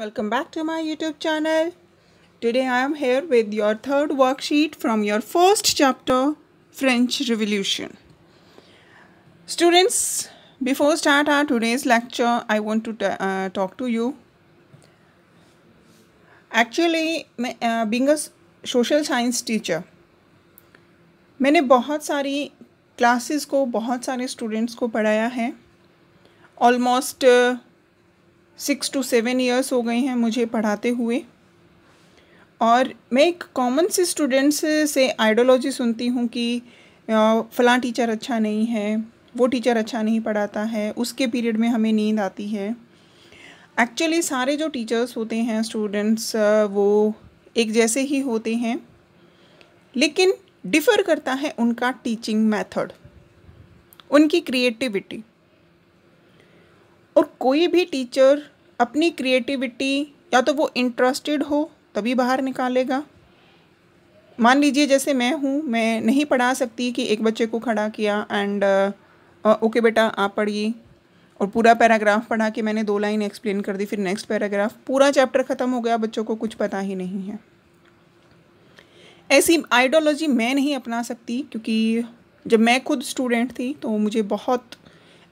welcome back to my youtube channel today i am here with your third worksheet from your first chapter french revolution students before start our today's lecture i want to uh, talk to you actually uh, being a social science teacher मैंने बहुत सारी classes को बहुत सारे students को पढ़ाया है almost uh, six to seven years हो गए हैं मुझे पढ़ाते हुए और मैं एक कॉमन से स्टूडेंट्स से आइडियोलॉजी सुनती हूँ कि फ़लाँ टीचर अच्छा नहीं है वो टीचर अच्छा नहीं पढ़ाता है उसके पीरियड में हमें नींद आती है एक्चुअली सारे जो टीचर्स होते हैं स्टूडेंट्स वो एक जैसे ही होते हैं लेकिन डिफ़र करता है उनका टीचिंग मेथड उनकी क्रिएटिविटी और कोई भी टीचर अपनी क्रिएटिविटी या तो वो इंटरेस्टेड हो तभी बाहर निकालेगा मान लीजिए जैसे मैं हूँ मैं नहीं पढ़ा सकती कि एक बच्चे को खड़ा किया एंड ओके बेटा आप पढ़िए और पूरा पैराग्राफ पढ़ा के मैंने दो लाइन एक्सप्लेन कर दी फिर नेक्स्ट पैराग्राफ पूरा चैप्टर ख़त्म हो गया बच्चों को कुछ पता ही नहीं है ऐसी आइडियोलॉजी मैं नहीं अपना सकती क्योंकि जब मैं खुद स्टूडेंट थी तो मुझे बहुत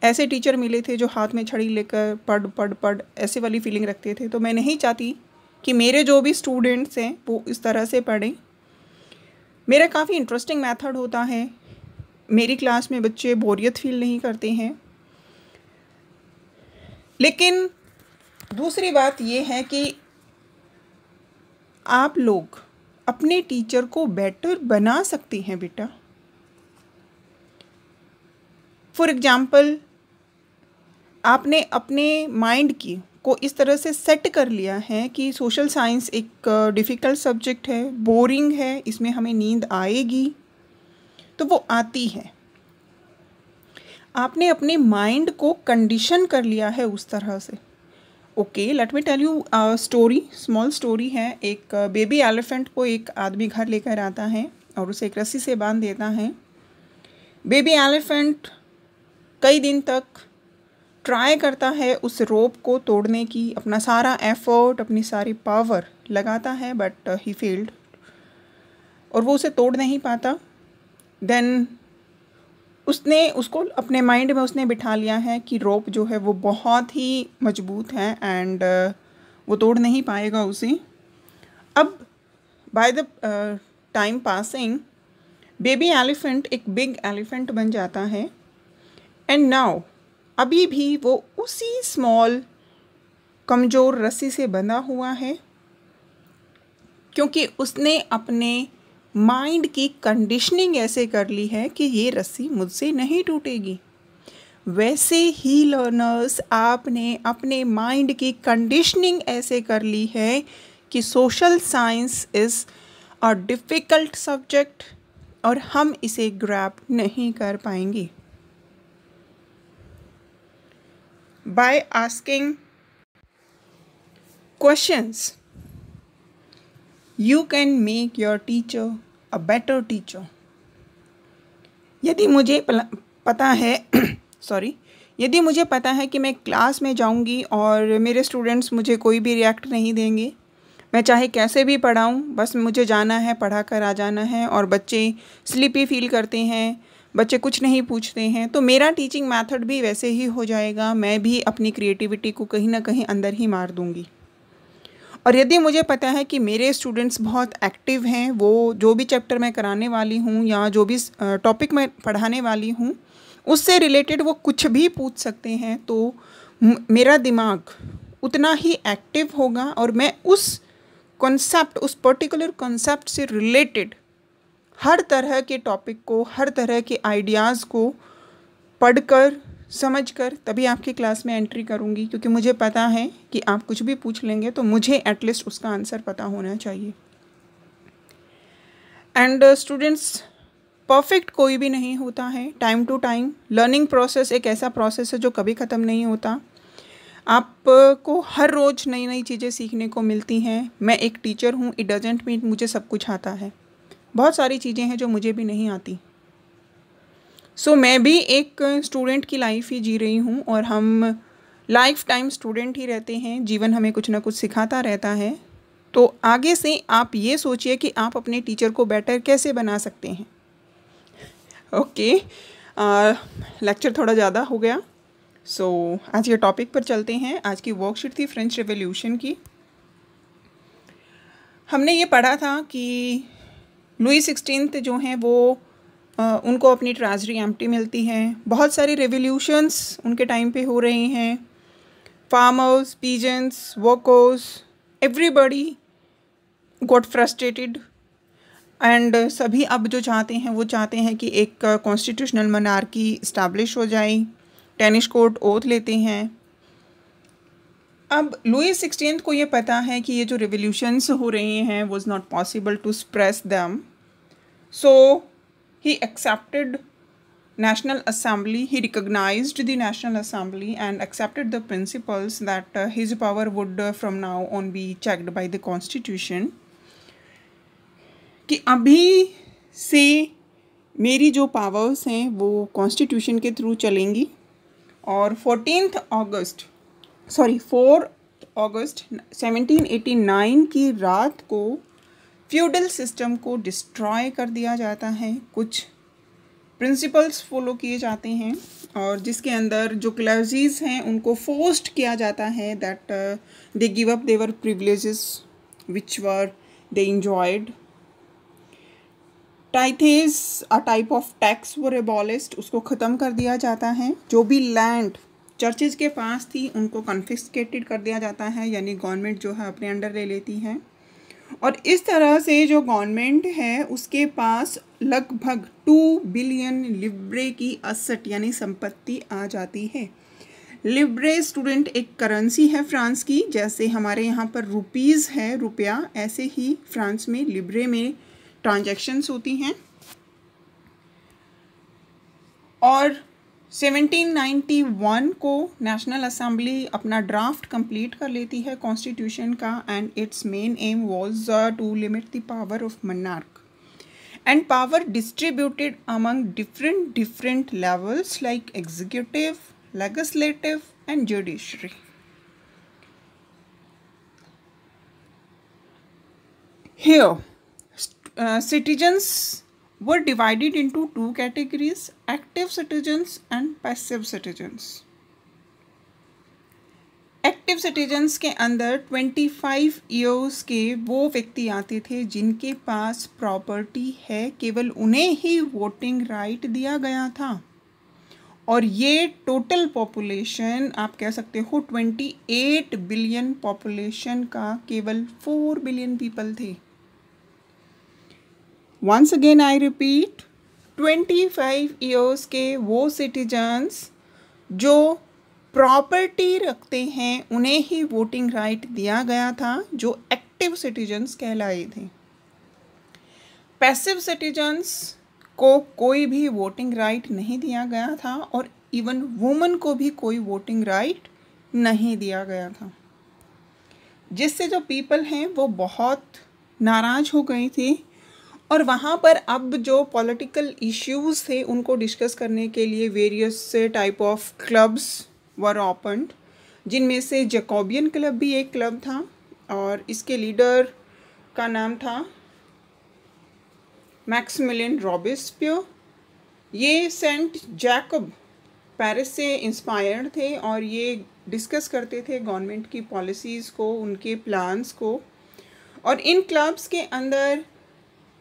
ऐसे टीचर मिले थे जो हाथ में छड़ी लेकर पढ़ पढ़ पढ़ ऐसे वाली फीलिंग रखते थे तो मैं नहीं चाहती कि मेरे जो भी स्टूडेंट्स हैं वो इस तरह से पढ़ें मेरा काफ़ी इंटरेस्टिंग मेथड होता है मेरी क्लास में बच्चे बोरियत फील नहीं करते हैं लेकिन दूसरी बात ये है कि आप लोग अपने टीचर को बेटर बना सकते हैं बेटा फॉर एग्ज़ाम्पल आपने अपने माइंड की को इस तरह से सेट कर लिया है कि सोशल साइंस एक डिफ़िकल्ट सब्जेक्ट है बोरिंग है इसमें हमें नींद आएगी तो वो आती है आपने अपने माइंड को कंडीशन कर लिया है उस तरह से okay let me tell you story small story है एक बेबी एलिफेंट को एक आदमी घर लेकर आता है और उसे एक रस्सी से बांध देता है बेबी एलिफेंट कई दिन तक ट्राई करता है उस रोप को तोड़ने की अपना सारा एफर्ट अपनी सारी पावर लगाता है बट ही फेल्ड और वो उसे तोड़ नहीं पाता देन उसने उसको अपने माइंड में उसने बिठा लिया है कि रोप जो है वो बहुत ही मजबूत है एंड uh, वो तोड़ नहीं पाएगा उसे अब by the time passing baby elephant एक बिग एलिफेंट बन जाता है एंड नाउ अभी भी वो उसी स्मॉल कमज़ोर रस्सी से बंधा हुआ है क्योंकि उसने अपने माइंड की कंडीशनिंग ऐसे कर ली है कि ये रस्सी मुझसे नहीं टूटेगी वैसे ही लर्नर्स आपने अपने माइंड की कंडीशनिंग ऐसे कर ली है कि social science is a difficult subject और हम इसे ग्रैप नहीं कर पाएंगे by asking questions. You can make your teacher a better teacher. यदि मुझे पता है सॉरी यदि मुझे पता है कि मैं क्लास में जाऊंगी और मेरे स्टूडेंट्स मुझे कोई भी रिएक्ट नहीं देंगे मैं चाहे कैसे भी पढ़ाऊं बस मुझे जाना है पढ़ा कर आ जाना है और बच्चे स्लीपी फील करते हैं बच्चे कुछ नहीं पूछते हैं तो मेरा टीचिंग मेथड भी वैसे ही हो जाएगा मैं भी अपनी क्रिएटिविटी को कहीं ना कहीं अंदर ही मार दूँगी और यदि मुझे पता है कि मेरे स्टूडेंट्स बहुत एक्टिव हैं वो जो भी चैप्टर मैं कराने वाली हूँ या जो भी टॉपिक मैं पढ़ाने वाली हूँ उससे रिलेटेड वो कुछ भी पूछ सकते हैं तो मेरा दिमाग उतना ही एक्टिव होगा और मैं उस कॉन्सेप्ट उस पर्टिकुलर कॉन्सेप्ट से रिलेटेड हर तरह के टॉपिक को हर तरह के आइडियाज़ को पढ़कर समझकर तभी आपकी क्लास में एंट्री करूँगी क्योंकि मुझे पता है कि आप कुछ भी पूछ लेंगे तो मुझे एटलीस्ट उसका आंसर पता होना चाहिए एंड स्टूडेंट्स परफेक्ट कोई भी नहीं होता है time to time learning process एक ऐसा प्रोसेस है जो कभी ख़त्म नहीं होता आपको uh, हर रोज़ नई नई चीज़ें सीखने को मिलती हैं मैं एक टीचर हूँ इट डजेंट मीन मुझे सब कुछ आता है बहुत सारी चीज़ें हैं जो मुझे भी नहीं आती सो so, मैं भी एक स्टूडेंट की लाइफ ही जी रही हूँ और हम लाइफ टाइम स्टूडेंट ही रहते हैं जीवन हमें कुछ ना कुछ सिखाता रहता है तो आगे से आप ये सोचिए कि आप अपने टीचर को बेटर कैसे बना सकते हैं ओके लेक्चर थोड़ा ज़्यादा हो गया सो so, आज के टॉपिक पर चलते हैं आज की वर्कशीट थी फ्रेंच रिवोल्यूशन की हमने ये पढ़ा था कि लुई सिक्सटीन जो हैं वो आ, उनको अपनी ट्राजरी एम्प्टी मिलती है बहुत सारी रेवोल्यूशंस उनके टाइम पे हो रहे हैं farmers peasants workers everybody got frustrated and सभी अब जो चाहते हैं वो चाहते हैं कि एक कॉन्स्टिट्यूशनल मनारकी इस्टेब्लिश हो जाए टेनिस कोर्ट ओथ लेते हैं अब लुई सिक्सटीन को ये पता है कि ये जो रिवोल्यूशनस हो रहे हैं was not possible to suppress them so he accepted national assembly he recognise the national assembly and accepted the principles that his power would from now on be checked by the constitution कि अभी से मेरी जो powers हैं वो constitution के through चलेंगी और fourteen August sorry four August 1789 की रात को फ्यूडल सिस्टम को डिस्ट्रॉय कर दिया जाता है कुछ प्रिंसिपल्स फॉलो किए जाते हैं और जिसके अंदर जो क्लर्जीज हैं उनको फोर्स्ड किया जाता है that they give up their privilege which were they enjoyed tithes a type of tax वो रेबॉलिस्ट उसको ख़त्म कर दिया जाता है जो भी लैंड चर्चेज के पास थी उनको कन्फिस्केटेड कर दिया जाता है यानी गवर्नमेंट जो है अपने अंडर ले लेती है और इस तरह से जो गवर्नमेंट है उसके पास लगभग टू बिलियन लिब्रे की असट यानी संपत्ति आ जाती है लिब्रे स्टूडेंट एक करेंसी है फ्रांस की जैसे हमारे यहाँ पर रुपीज़ है रुपया ऐसे ही फ्रांस में लिब्रे में ट्रांजेक्शन्स होती हैं और 1791 को नेशनल असेंबली अपना ड्राफ्ट कंप्लीट कर लेती है कॉन्स्टिट्यूशन का and its main aim was to limit the power of monarch and power distributed among different different levels like executive legislative and judiciary here uh, were divided into two categories active citizens and passive citizens. Active citizens के अंदर twenty five years के वो व्यक्ति आते थे जिनके पास property है केवल उन्हें ही वोटिंग राइट दिया गया था और ये टोटल पॉपुलेशन आप कह सकते हो ट्वेंटी एट बिलियन पॉपुलेशन का केवल फोर बिलियन पीपल थे once again I repeat twenty five years के वो सिटीजन्स जो प्रॉपर्टी रखते हैं उन्हें ही वोटिंग राइट right दिया गया था जो एक्टिव सिटीजन्स कहलाए थे पैसिव सिटीजन्स को कोई भी वोटिंग राइट right नहीं दिया गया था और इवन वुमन को भी कोई वोटिंग राइट right नहीं दिया गया था जिससे जो पीपल हैं वो बहुत नाराज़ हो गई थी और वहाँ पर अब जो पॉलिटिकल इश्यूज थे उनको डिस्कस करने के लिए various type of clubs were open जिनमें से जकोबियन क्लब भी एक क्लब था और इसके लीडर का नाम था मैक्समिलियन रॉबिस्पियो ये सेंट जैकब पेरिस से इंस्पायर्ड थे और ये डिस्कस करते थे गवर्नमेंट की पॉलिसीज़ को उनके प्लान्स को और इन क्लब्स के अंदर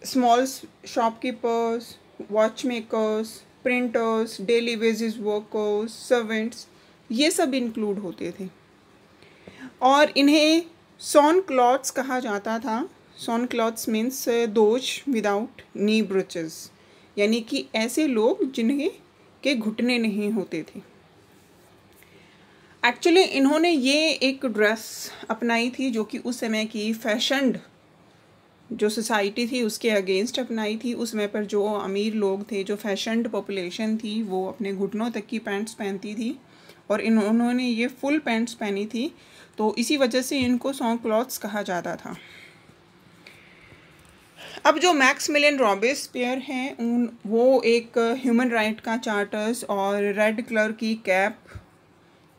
small shopkeepers, watchmakers, printers, daily wages workers, servants ये सब इंक्लूड होते थे और इन्हें सॉन क्लॉथ्स कहा जाता था sans clothes means those without knee breeches यानी कि ऐसे लोग जिन्हें के घुटने नहीं होते थे एक्चुअली इन्होंने ये एक ड्रेस अपनाई थी जो कि उस समय की फैशनड जो सोसाइटी थी उसके अगेंस्ट अपनाई थी उस समय पर जो अमीर लोग थे जो फैशनड पॉपुलेशन थी वो अपने घुटनों तक की पैंट्स पहनती थी और इन उन्होंने ये फुल पैंट्स पहनी थी तो इसी वजह से इनको सॉन्ग क्लॉथ्स कहा जाता था अब जो मैक्स मिलियन रॉबिस पेयर हैं उन वो एक ह्यूमन राइट का चार्टर्स और रेड कलर की कैप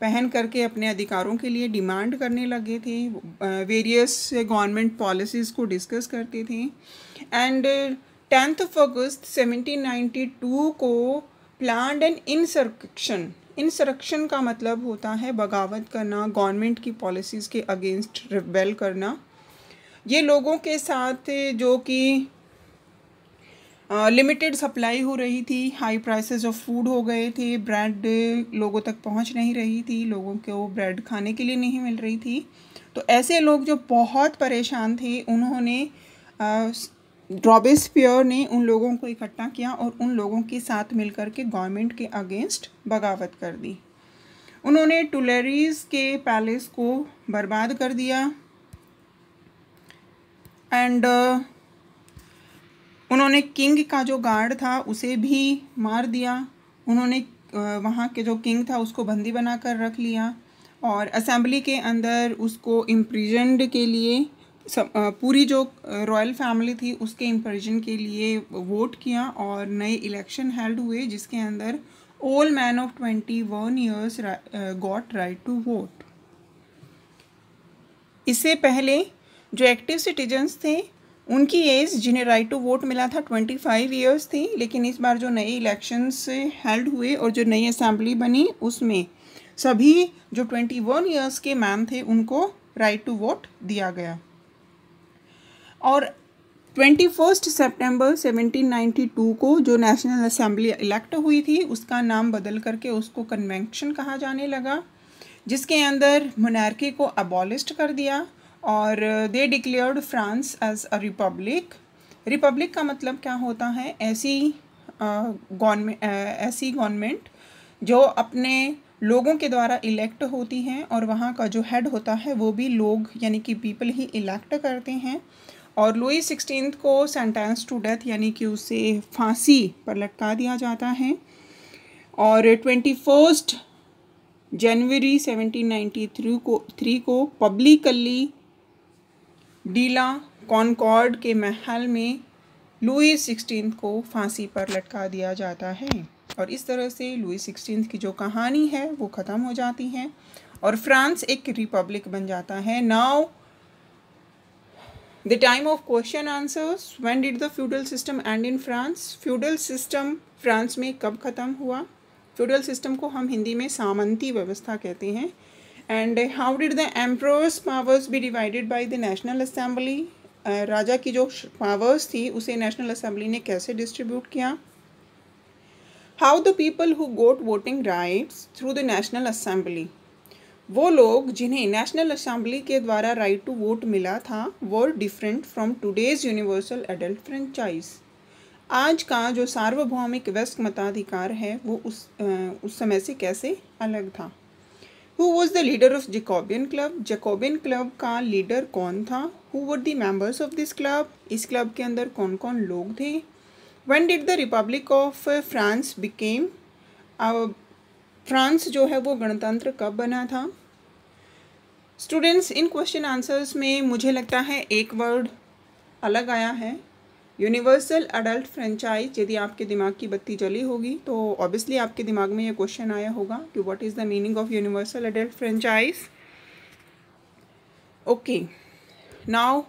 पहन करके अपने अधिकारों के लिए डिमांड करने लगे थे वेरियस गवर्नमेंट पॉलिसीज़ को डिस्कस करते थे एंड टेंथ ऑफ अगस्त 1792 को प्लान एंड इंसरक्शन इंसरक्शन का मतलब होता है बगावत करना गवर्नमेंट की पॉलिसीज़ के अगेंस्ट रिबेल करना ये लोगों के साथ जो कि लिमिटेड सप्लाई हो रही थी हाई प्राइसेस ऑफ फूड हो गए थे ब्रेड लोगों तक पहुंच नहीं रही थी लोगों को ब्रेड खाने के लिए नहीं मिल रही थी तो ऐसे लोग जो बहुत परेशान थे उन्होंने ड्रॉबिस प्योर ने उन लोगों को इकट्ठा किया और उन लोगों के साथ मिलकर के गवर्नमेंट के अगेंस्ट बगावत कर दी उन्होंने टुलेरीज के पैलेस को बर्बाद कर दिया एंड उन्होंने किंग का जो गार्ड था उसे भी मार दिया उन्होंने वहाँ के जो किंग था उसको बंदी बनाकर रख लिया और असेंबली के अंदर उसको इम्प्रिजेंड के लिए सब पूरी जो रॉयल फैमिली थी उसके इम्प्रिजन के लिए वोट किया और नए इलेक्शन हेल्ड हुए जिसके अंदर old man of twenty one years got right to vote इससे पहले जो एक्टिव सिटीजन्स थे उनकी एज जिन्हें राइट टू वोट मिला था ट्वेंटी फाइव ईयर्स थी लेकिन इस बार जो नए से हेल्ड हुए और जो नई असम्बली बनी उसमें सभी जो ट्वेंटी वन ईयर्स के मैन थे उनको राइट टू वोट दिया गया और twenty first September seventeen ninety two को जो नेशनल असेंबली इलेक्ट हुई थी उसका नाम बदल करके उसको कन्वेंशन कहा जाने लगा जिसके अंदर मोनार्की को अबॉलिस्ट कर दिया और they declared France as a republic republic का मतलब क्या होता है ऐसी गवर्नमेंट ऐसी गवर्नमेंट जो अपने लोगों के द्वारा इलेक्ट होती हैं और वहाँ का जो हेड होता है वो भी लोग यानी कि पीपल ही इलेक्ट करते हैं और लुई सिक्सटीन को सेंटेंस टू डेथ यानी कि उसे फांसी पर लटका दिया जाता है और twenty first January seventeen ninety three को थ्री को पब्लिकली डीला कॉनकॉर्ड के महल में लुई सिक्सटीन को फांसी पर लटका दिया जाता है और इस तरह से लुई सिक्सटीन की जो कहानी है वो ख़त्म हो जाती है और फ्रांस एक रिपब्लिक बन जाता है now the time of question answers when did the feudal system end in France feudal system France में कब ख़त्म हुआ फ्यूडल सिस्टम को हम हिंदी में सामंती व्यवस्था कहते हैं and how did the emperor's powers be divided by the national assembly राजा की जो पावर्स थी उसे नेशनल असम्बली ने कैसे डिस्ट्रीब्यूट किया how the people who got voting rights through the national assembly वो लोग जिन्हें नेशनल असम्बली के द्वारा राइट टू वोट मिला था वो different from today's universal adult franchise आज का जो सार्वभौमिक व्यस्क मताधिकार है वो उस आ, उस समय से कैसे अलग था who was the leader of Jacobin club Jacobin club का लीडर कौन था who were the members of this club इस क्लब के अंदर कौन कौन लोग थे when did the republic of France become France जो है वो गणतंत्र कब बना था स्टूडेंट्स इन क्वेश्चन आंसर्स में मुझे लगता है एक वर्ड अलग आया है यूनिवर्सल अडल्ट फ्रेंचाइज यदि आपके दिमाग की बत्ती जली होगी तो ऑब्वियसली आपके दिमाग में ये क्वेश्चन आया होगा कि what is the meaning of universal adult franchise okay now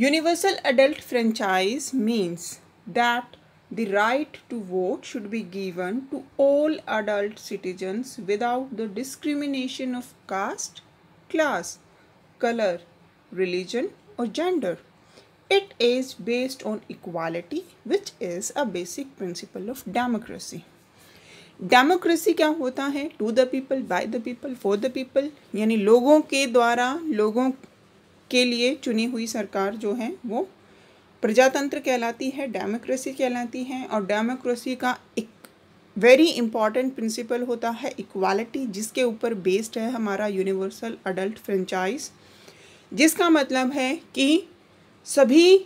universal adult franchise means that the right to vote should be given to all adult citizens without the discrimination of caste class colour religion और gender It is based on equality, which is a basic principle of democracy. Democracy क्या होता है to the people by the people for the people यानी लोगों के द्वारा लोगों के लिए चुनी हुई सरकार जो है वो प्रजातंत्र कहलाती है डेमोक्रेसी कहलाती है और डेमोक्रेसी का एक वेरी इंपॉर्टेंट प्रिंसिपल होता है इक्वालिटी जिसके ऊपर बेस्ड है हमारा यूनिवर्सल अडल्ट फ्रेंचाइज जिसका मतलब है कि सभी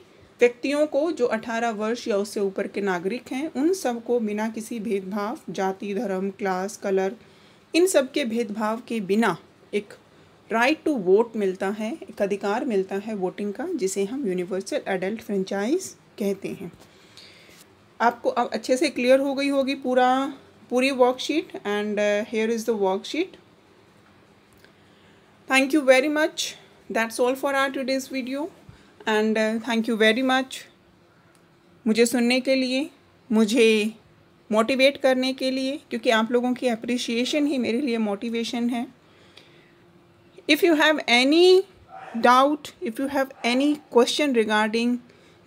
व्यक्तियों को जो 18 वर्ष या उससे ऊपर के नागरिक हैं उन सबको बिना किसी भेदभाव जाति धर्म क्लास कलर इन सब के भेदभाव के बिना एक राइट टू वोट मिलता है एक अधिकार मिलता है वोटिंग का जिसे हम यूनिवर्सल एडल्ट फ्रेंचाइज कहते हैं आपको अब अच्छे से क्लियर हो गई होगी पूरा पूरी worksheet and here is the worksheet thank you very much that's all for our today's video and thank you very much मुझे सुनने के लिए मुझे मोटिवेट करने के लिए क्योंकि आप लोगों की अप्रिशिएशन ही मेरे लिए मोटिवेशन है if you have any doubt if you have any question regarding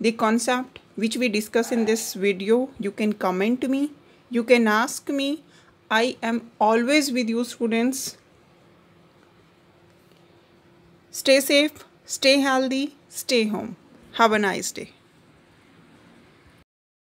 the concept which we discuss in this video you can comment me you can ask me I am always with you students stay safe stay healthy Stay home. Have a nice day.